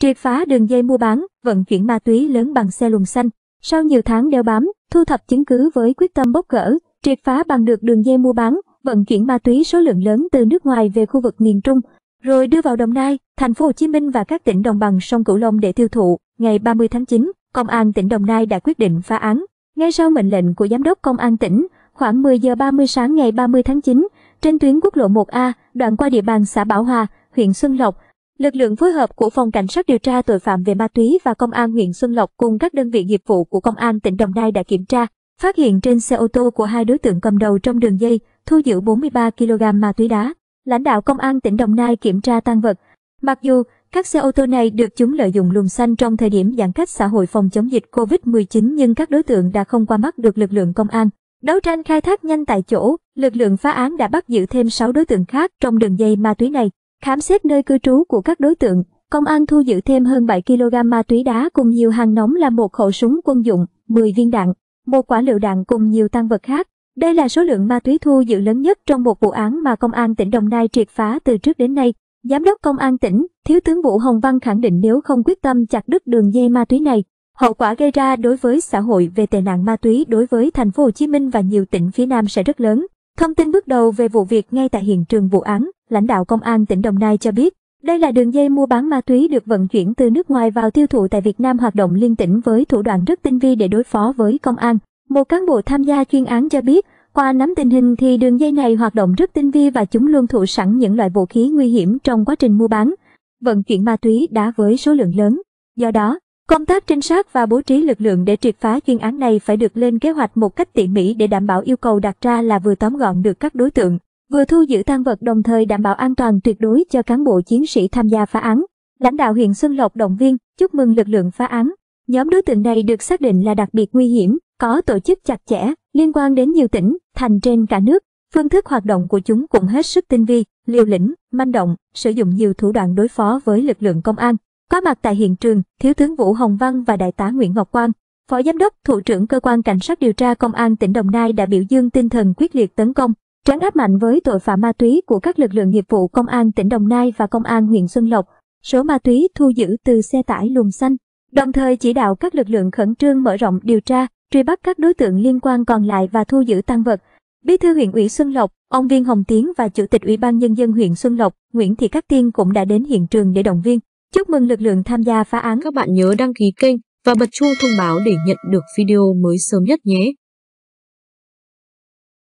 triệt phá đường dây mua bán, vận chuyển ma túy lớn bằng xe luồng xanh. Sau nhiều tháng đeo bám, thu thập chứng cứ với quyết tâm bóc gỡ, triệt phá bằng được đường dây mua bán, vận chuyển ma túy số lượng lớn từ nước ngoài về khu vực miền Trung, rồi đưa vào Đồng Nai, thành phố Hồ Chí Minh và các tỉnh đồng bằng sông Cửu Long để tiêu thụ. Ngày 30 tháng 9, Công an tỉnh Đồng Nai đã quyết định phá án. Ngay sau mệnh lệnh của Giám đốc Công an tỉnh, khoảng 10 giờ 30 sáng ngày 30 tháng 9, trên tuyến quốc lộ 1A, đoạn qua địa bàn xã Bảo Hòa, huyện Xuân Lộc, Lực lượng phối hợp của Phòng Cảnh sát điều tra tội phạm về ma túy và Công an huyện Xuân Lộc cùng các đơn vị nghiệp vụ của Công an tỉnh Đồng Nai đã kiểm tra, phát hiện trên xe ô tô của hai đối tượng cầm đầu trong đường dây, thu giữ 43 kg ma túy đá. Lãnh đạo Công an tỉnh Đồng Nai kiểm tra tăng vật. Mặc dù các xe ô tô này được chúng lợi dụng luồng xanh trong thời điểm giãn cách xã hội phòng chống dịch COVID-19 nhưng các đối tượng đã không qua mắt được lực lượng công an. Đấu tranh khai thác nhanh tại chỗ, lực lượng phá án đã bắt giữ thêm 6 đối tượng khác trong đường dây ma túy này. Khám xét nơi cư trú của các đối tượng, công an thu giữ thêm hơn 7 kg ma túy đá cùng nhiều hàng nóng là một khẩu súng quân dụng, 10 viên đạn, một quả lựu đạn cùng nhiều tăng vật khác. Đây là số lượng ma túy thu giữ lớn nhất trong một vụ án mà công an tỉnh Đồng Nai triệt phá từ trước đến nay. Giám đốc công an tỉnh, Thiếu tướng Vũ Hồng Văn khẳng định nếu không quyết tâm chặt đứt đường dây ma túy này, hậu quả gây ra đối với xã hội về tệ nạn ma túy đối với thành phố Hồ Chí Minh và nhiều tỉnh phía Nam sẽ rất lớn. Thông tin bước đầu về vụ việc ngay tại hiện trường vụ án, lãnh đạo công an tỉnh Đồng Nai cho biết, đây là đường dây mua bán ma túy được vận chuyển từ nước ngoài vào tiêu thụ tại Việt Nam hoạt động liên tỉnh với thủ đoạn rất tinh vi để đối phó với công an. Một cán bộ tham gia chuyên án cho biết, qua nắm tình hình thì đường dây này hoạt động rất tinh vi và chúng luôn thủ sẵn những loại vũ khí nguy hiểm trong quá trình mua bán, vận chuyển ma túy đá với số lượng lớn. Do đó, Công tác trinh sát và bố trí lực lượng để triệt phá chuyên án này phải được lên kế hoạch một cách tỉ mỉ để đảm bảo yêu cầu đặt ra là vừa tóm gọn được các đối tượng, vừa thu giữ tăng vật đồng thời đảm bảo an toàn tuyệt đối cho cán bộ chiến sĩ tham gia phá án. Lãnh đạo huyện Xuân Lộc động viên, chúc mừng lực lượng phá án. Nhóm đối tượng này được xác định là đặc biệt nguy hiểm, có tổ chức chặt chẽ, liên quan đến nhiều tỉnh, thành trên cả nước. Phương thức hoạt động của chúng cũng hết sức tinh vi, liều lĩnh, manh động, sử dụng nhiều thủ đoạn đối phó với lực lượng công an. Có mặt tại hiện trường, Thiếu tướng Vũ Hồng Văn và Đại tá Nguyễn Ngọc Quang, Phó Giám đốc, Thủ trưởng Cơ quan Cảnh sát điều tra Công an tỉnh Đồng Nai đã biểu dương tinh thần quyết liệt tấn công, trấn áp mạnh với tội phạm ma túy của các lực lượng nghiệp vụ Công an tỉnh Đồng Nai và Công an huyện Xuân Lộc. Số ma túy thu giữ từ xe tải luồng xanh, đồng thời chỉ đạo các lực lượng khẩn trương mở rộng điều tra, truy bắt các đối tượng liên quan còn lại và thu giữ tăng vật. Bí thư huyện ủy Xuân Lộc, ông Viên Hồng Tiến và Chủ tịch Ủy ban Nhân dân huyện Xuân Lộc, Nguyễn Thị Cát Tiên cũng đã đến hiện trường để động viên, Chúc mừng lực lượng tham gia phá án. Các bạn nhớ đăng ký kênh và bật chuông thông báo để nhận được video mới sớm nhất nhé.